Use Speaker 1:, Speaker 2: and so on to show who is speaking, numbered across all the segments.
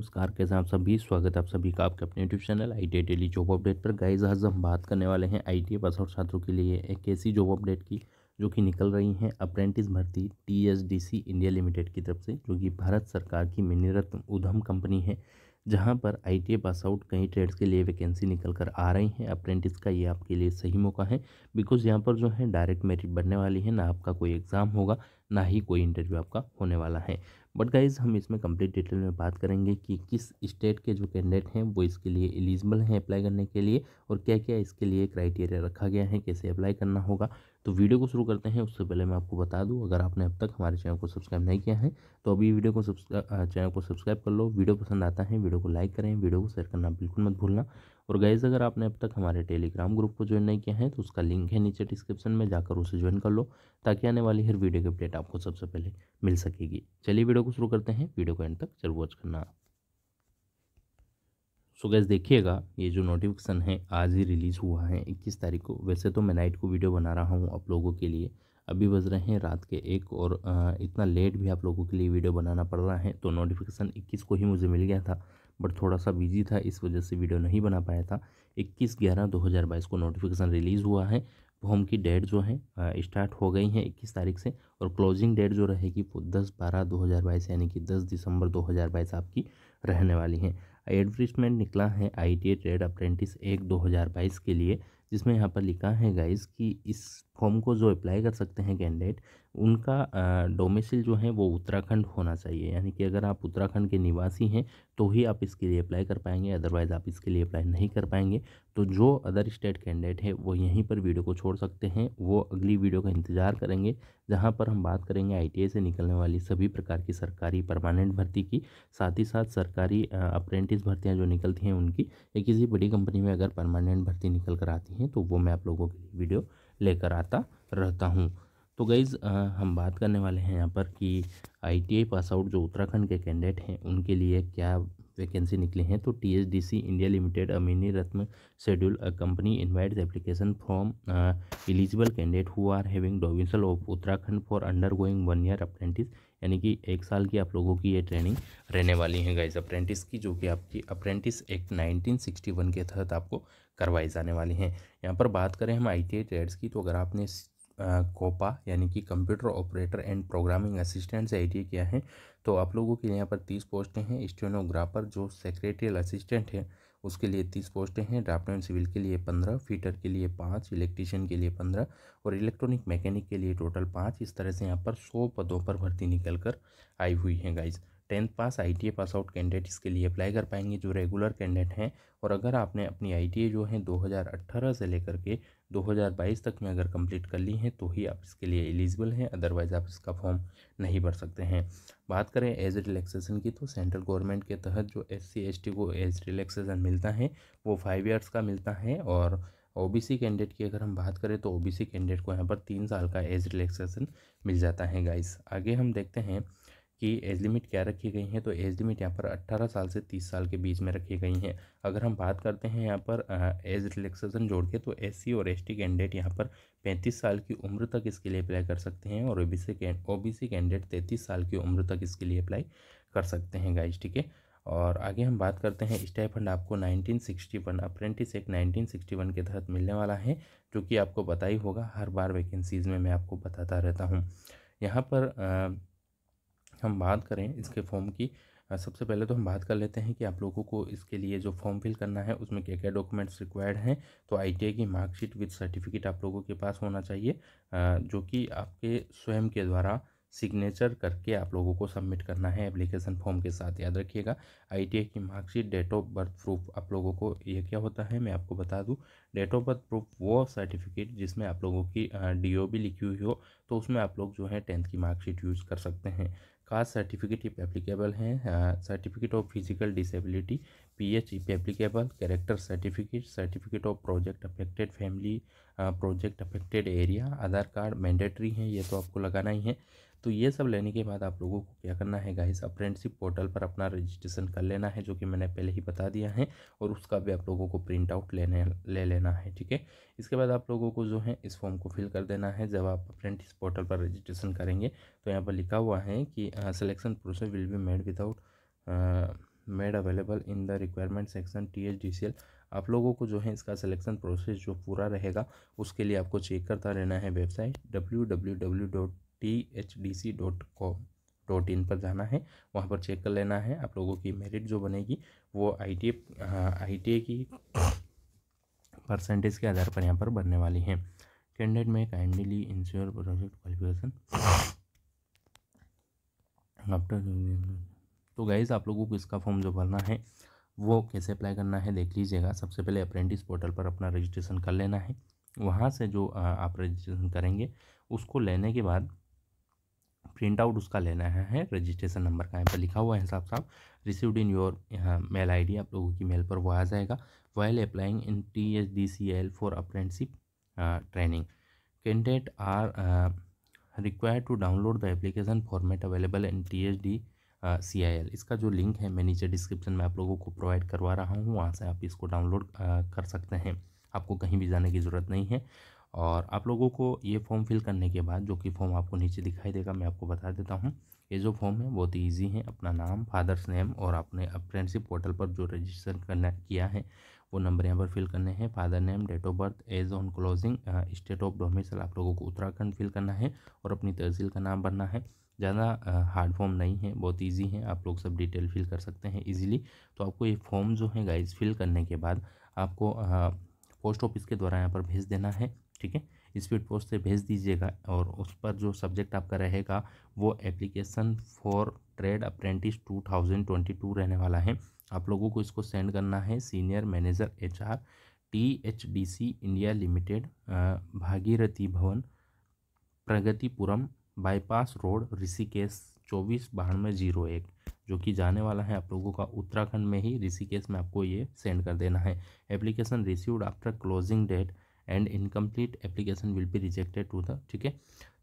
Speaker 1: नमस्कार के आप सभी स्वागत है आप सभी का आपके अपने YouTube channel I T daily job update पर गाइज आज हम बात करने वाले हैं आई टी पास आउट छात्रों के लिए एक ऐसी जॉब अपडेट की जो कि निकल रही हैं अप्रेंटिस भर्ती T S D C India Limited की तरफ से जो कि भारत सरकार की मिनिरत उधम कंपनी है जहाँ पर आई टी पास आउट कई ट्रेड्स के लिए वैकेंसी निकल कर आ रही हैं अप्रेंटिस का ये आपके लिए सही मौका है बिकॉज यहाँ पर जो है डायरेक्ट मेरिट बनने वाली है ना आपका कोई एग्ज़ाम होगा ना ही कोई इंटरव्यू आपका होने वाला है बट गाइज़ हम इसमें कंप्लीट डिटेल में बात करेंगे कि किस स्टेट के जो कैंडिडेट हैं वो इसके लिए एलिजिबल हैं अप्लाई करने के लिए और क्या क्या इसके लिए क्राइटेरिया रखा गया है कैसे अप्लाई करना होगा तो वीडियो को शुरू करते हैं उससे पहले मैं आपको बता दूं अगर आपने अब तक हमारे चैनल को सब्सक्राइब नहीं किया है तो अभी वीडियो को चैनल को सब्सक्राइब कर लो वीडियो पसंद आता है वीडियो को लाइक करें वीडियो को शेयर करना बिल्कुल मत भूलना और गाइज अगर आपने अब तक हमारे टेलीग्राम ग्रुप को ज्वाइन नहीं किया है तो उसका लिंक है नीचे डिस्क्रिप्शन में जाकर उसे ज्वाइन कर लो ताकि आने वाली हर वीडियो की अपडेट आपको सबसे पहले मिल सकेगी चलिए वीडियो को शुरू करते हैं वीडियो को एंड तक जरूर वॉच करना सो गैस देखिएगा ये जो नोटिफिकेशन है आज ही रिलीज़ हुआ है इक्कीस तारीख को वैसे तो मैं नाइट को वीडियो बना रहा हूँ आप लोगों के लिए अभी बज रहे हैं रात के एक और इतना लेट भी आप लोगों के लिए वीडियो बनाना पड़ रहा है तो नोटिफिकेशन 21 को ही मुझे मिल गया था बट थोड़ा सा बिजी था इस वजह से वीडियो नहीं बना पाया था 21 ग्यारह 2022 को नोटिफिकेशन रिलीज़ हुआ है होम की डेट जो है स्टार्ट हो गई है 21 तारीख से और क्लोजिंग डेट जो रहेगी वो दस बारह दो यानी कि दस दिसंबर दो आपकी रहने वाली हैं एडवर्टीजमेंट निकला है आई टी ट्रेड अप्रेंटिस एक 2022 के लिए जिसमें यहाँ पर लिखा है गाइस कि इस फॉर्म को जो अप्लाई कर सकते हैं कैंडिडेट उनका डोमिसिल जो है वो उत्तराखंड होना चाहिए यानी कि अगर आप उत्तराखंड के निवासी हैं तो ही आप इसके लिए अप्लाई कर पाएंगे अदरवाइज़ आप इसके लिए अप्लाई नहीं कर पाएंगे तो जो अदर स्टेट कैंडिडेट है वो यहीं पर वीडियो को छोड़ सकते हैं वो अगली वीडियो का इंतज़ार करेंगे जहाँ पर हम बात करेंगे आई से निकलने वाली सभी प्रकार की सरकारी परमानेंट भर्ती की साथ ही साथ सरकारी अप्रेंटिस भर्तियाँ जो निकलती हैं उनकी या किसी बड़ी कंपनी में अगर परमानेंट भर्ती निकल कर आती हैं तो वो मैं आप लोगों के लिए वीडियो लेकर आता रहता हूँ तो गईज़ हम बात करने वाले हैं यहाँ पर कि आईटीआई पास आउट जो उत्तराखंड के कैंडिडेट हैं उनके लिए क्या वैकेंसी निकली हैं तो TSDC India Limited a mini Ratna schedule company invites application from eligible candidate who are having domicile of Uttarakhand for undergoing one year apprentice यानी कि एक साल की आप लोगों की ये ट्रेनिंग रहने वाली है गाइज अप्रेंटिस की जो कि आपकी अप्रेंटिस एक्ट वन के तहत आपको करवाई जाने वाली हैं यहाँ पर बात करें हम आई टी ट्रेड्स की तो अगर आपने कोपा यानी कि computer operator and programming assistant से आई किया है तो आप लोगों के लिए यहाँ पर तीस पोस्टें हैं स्टेनोग्राफर जो सेक्रेटरियल असिस्टेंट है उसके लिए तीस पोस्टें हैं एंड सिविल के लिए पंद्रह फीटर के लिए पाँच इलेक्ट्रीशियन के लिए पंद्रह और इलेक्ट्रॉनिक मैकेनिक के लिए टोटल पाँच इस तरह से यहाँ पर सौ पदों पर भर्ती निकल कर आई हुई हैं guys tenth pass I T pass out candidate इसके लिए अप्लाई कर पाएंगे जो रेगुलर कैंडिडेट हैं और अगर आपने अपनी आई जो है 2018 से लेकर के 2022 तक में अगर कंप्लीट कर ली है तो ही आप इसके लिए एलिजिबल हैं अदरवाइज़ आप इसका फॉर्म नहीं भर सकते हैं बात करें एज रिलैक्सेशन की तो सेंट्रल गवर्नमेंट के तहत जो एस सी को एज रिलैक्सेशन मिलता है वो फाइव ईयर्स का मिलता है और ओबीसी कैंडिडेट की अगर हम बात करें तो ओबीसी कैंडिडेट को यहाँ पर तीन साल का एज रिलैक्सेशन मिल जाता है गाइस आगे हम देखते हैं की एज लिमिट क्या रखी गई है तो एज लिमिट यहाँ पर 18 साल से 30 साल के बीच में रखी गई हैं अगर हम बात करते हैं यहाँ पर एज रिलैक्सेशन जोड़ के तो एस और एस टी कैंडिडेट यहाँ पर 35 साल की उम्र तक इसके लिए अप्लाई कर सकते हैं और ओ बी ओबीसी कैंडिडेट तैंतीस साल की उम्र तक इसके लिए अप्लाई कर सकते हैं गाइज ठीक है और आगे हम बात करते हैं स्टाइफंड आपको 1961 अप्रेंटिस एक्ट नाइनटीन के तहत मिलने वाला है जो कि आपको पता ही होगा हर बार वैकेंसीज़ में मैं आपको बताता रहता हूँ यहाँ पर हम बात करें इसके फॉर्म की सबसे पहले तो हम बात कर लेते हैं कि आप लोगों को इसके लिए जो फॉर्म फिल करना है उसमें क्या क्या डॉक्यूमेंट्स रिक्वायर्ड हैं तो आईटीआई की मार्कशीट विद सर्टिफिकेट आप लोगों के पास होना चाहिए जो कि आपके स्वयं के द्वारा सिग्नेचर करके आप लोगों को सबमिट करना है एप्लीकेशन फॉर्म के साथ याद रखिएगा आईटीआई की marksheet date of birth proof आप लोगों को ये क्या होता है मैं आपको बता दूं डेट ऑफ बर्थ प्रूफ वो सर्टिफिकेट जिसमें आप लोगों की डीओबी लिखी हुई हो तो उसमें आप लोग जो है टेंथ की मार्कशीट यूज़ कर सकते हैं कास्ट सर्टिफिकेट ये एप्लीकेबल हैं certificate of physical disability P H if applicable character certificate certificate of project affected family project affected area Aadhaar card mandatory हैं ये तो आपको लगाना ही है तो ये सब लेने के बाद आप लोगों को क्या करना है गाइस अप्रेंटिसिप पोर्टल पर अपना रजिस्ट्रेशन कर लेना है जो कि मैंने पहले ही बता दिया है और उसका भी आप लोगों को प्रिंट आउट लेने ले लेना है ठीक है इसके बाद आप लोगों को जो है इस फॉर्म को फिल कर देना है जब आप अप्रेंटिस पोर्टल पर रजिस्ट्रेशन करेंगे तो यहाँ पर लिखा हुआ है कि selection process will be made without made available in the requirement section T H D C L आप लोगों को जो है इसका सिलेक्शन प्रोसेस जो पूरा रहेगा उसके लिए आपको चेक करता रहना है website W W W dot T H D C dot com dot in पर जाना है वहाँ पर चेक कर लेना है आप लोगों की मेरिट जो बनेगी वो आई टी आई टी की परसेंटेज के आधार पर यहाँ पर बनने वाली है कैंडिडेट में kindly ensure project qualification after तो गाइज़ आप लोगों को इसका फॉर्म जो भरना है वो कैसे अप्लाई करना है देख लीजिएगा सबसे पहले अप्रेंटिस पोर्टल पर अपना रजिस्ट्रेशन कर लेना है वहाँ से जो आप रजिस्ट्रेशन करेंगे उसको लेने के बाद प्रिंट आउट उसका लेना है रजिस्ट्रेशन नंबर का यहाँ पर लिखा हुआ है साफ साफ रिसीव्ड इन योर यहाँ मेल आईडी आप लोगों की मेल पर वो आ जाएगा while applying in T H D C L for apprenticeship training candidate are require to download the application format available in T H D C I L इसका जो लिंक है मैं नीचे डिस्क्रिप्शन में आप लोगों को प्रोवाइड करवा रहा हूँ वहाँ से आप इसको डाउनलोड uh, कर सकते हैं आपको कहीं भी जाने की ज़रूरत नहीं है और आप लोगों को ये फॉर्म फिल करने के बाद जो कि फॉर्म आपको नीचे दिखाई देगा मैं आपको बता देता हूँ ये जो फॉर्म है बहुत ही ईजी है अपना नाम फादर्स नेम और आपने अप्रेंसिप पोर्टल पर जो रजिस्टर करना किया है वो नंबर यहाँ पर फिल करने हैं father name date of birth age on closing state of domicile आप लोगों को उत्तराखंड फिल करना है और अपनी तहसील का नाम भरना है ज़्यादा हार्ड फॉर्म नहीं है बहुत इजी है आप लोग सब डिटेल फिल कर सकते हैं इजीली तो आपको ये फॉर्म जो है गाइज फिल करने के बाद आपको पोस्ट ऑफिस के द्वारा यहाँ पर भेज देना है ठीक है स्पीड पोस्ट से भेज दीजिएगा और उस पर जो सब्जेक्ट आपका रहेगा वो एप्लीकेशन फॉर ट्रेड अप्रेंटिस 2022 रहने वाला है आप लोगों को इसको सेंड करना है senior manager HR THDC India limited Bhagirathi Bhawan Pragatipuram bypass road Rishikesh चौबीस बानवे जीरो एक जो कि जाने वाला है आप लोगों का उत्तराखंड में ही ऋषिकेश में आपको ये सेंड कर देना है application received after closing date and incomplete application will be rejected to the ठीक है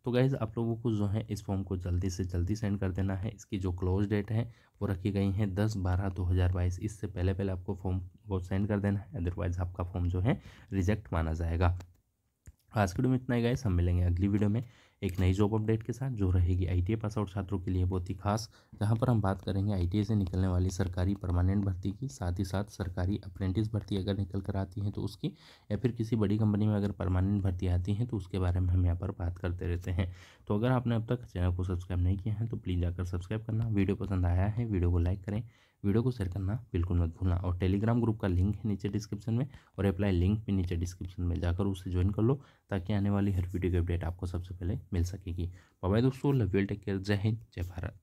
Speaker 1: तो गाइज़ आप लोगों को जो है इस फॉर्म को जल्दी से जल्दी सेंड कर देना है इसकी जो क्लोज डेट है वो रखी गई है दस बारह दो हज़ार बाईस इससे पहले पहले आपको फॉर्म को सेंड कर देना है अदरवाइज़ आपका फॉर्म जो है रिजेक्ट माना जाएगा आज के वीडियो में इतना ही गए हम मिलेंगे अगली वीडियो में एक नई जॉब अपडेट के साथ जो रहेगी आई पास आउट छात्रों के लिए बहुत ही खास जहां पर हम बात करेंगे आई से निकलने वाली सरकारी परमानेंट भर्ती की साथ ही साथ सरकारी अप्रेंटिस भर्ती अगर निकल कर आती है तो उसकी या फिर किसी बड़ी कंपनी में अगर परमानेंट भर्ती आती है तो उसके बारे में हम यहाँ पर बात करते रहते हैं तो अगर आपने अब तक चैनल को सब्सक्राइब नहीं किया है तो प्लीज़ जाकर सब्सक्राइब करना वीडियो पसंद आया है वीडियो को लाइक करें वीडियो को शेयर करना बिल्कुल मत भूलना और टेलीग्राम ग्रुप का लिंक है नीचे डिस्क्रिप्शन में और अप्लाई लिंक भी नीचे डिस्क्रिप्शन में जाकर उसे ज्वाइन कर लो ताकि आने वाली हर वीडियो की अपडेट आपको सबसे पहले मिल सकेगी बाय दोस्तों लव टेक केयर जय हिंद जय भारत